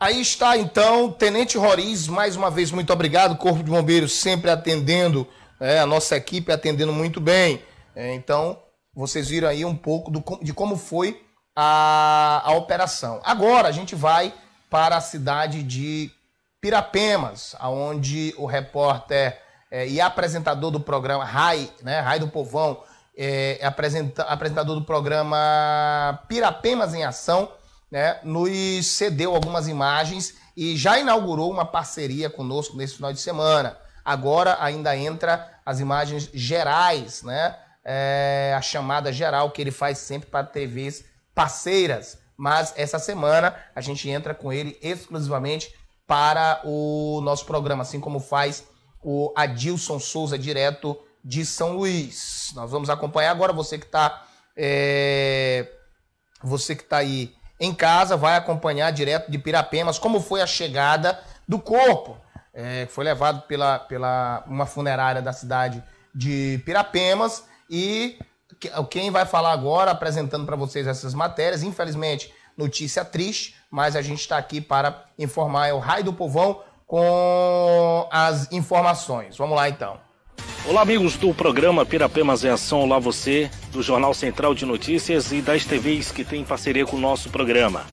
Aí está então, Tenente Roriz, mais uma vez muito obrigado, Corpo de Bombeiros sempre atendendo, né, a nossa equipe atendendo muito bem. É, então, vocês viram aí um pouco do, de como foi a, a operação. Agora a gente vai para a cidade de Pirapemas, aonde o repórter é, e apresentador do programa Rai, né, Rai do Povão, é, apresenta, apresentador do programa Pirapemas em Ação, né, nos cedeu algumas imagens e já inaugurou uma parceria conosco nesse final de semana. Agora ainda entra as imagens gerais, né? É, a chamada geral que ele faz sempre para TVs parceiras. Mas essa semana a gente entra com ele exclusivamente para o nosso programa, assim como faz o Adilson Souza, direto de São Luís. Nós vamos acompanhar agora você que está. É, eh, você que está aí em casa, vai acompanhar direto de Pirapemas como foi a chegada do corpo, é, que foi levado pela, pela uma funerária da cidade de Pirapemas. E quem vai falar agora, apresentando para vocês essas matérias, infelizmente, notícia triste, mas a gente está aqui para informar é o Raio do Povão com as informações. Vamos lá então. Olá, amigos do programa Pirapemas em é Ação. Olá, você do Jornal Central de Notícias e das TVs que tem parceria com o nosso programa.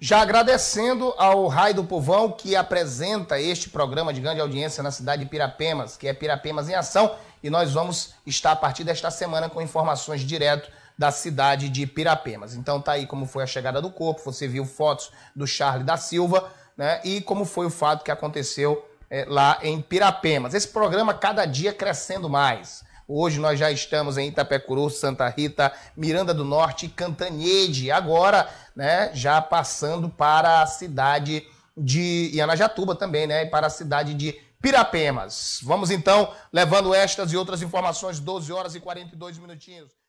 Já agradecendo ao Raio do Povão que apresenta este programa de grande audiência na cidade de Pirapemas, que é Pirapemas em Ação, e nós vamos estar a partir desta semana com informações direto da cidade de Pirapemas. Então tá aí como foi a chegada do corpo, você viu fotos do Charles da Silva, né? E como foi o fato que aconteceu é, lá em Pirapemas. Esse programa cada dia crescendo mais. Hoje nós já estamos em Itapecuru, Santa Rita, Miranda do Norte e Cantanhede. Agora, né, já passando para a cidade de Ianajatuba também, né, e para a cidade de Pirapemas. Vamos então levando estas e outras informações, 12 horas e 42 minutinhos.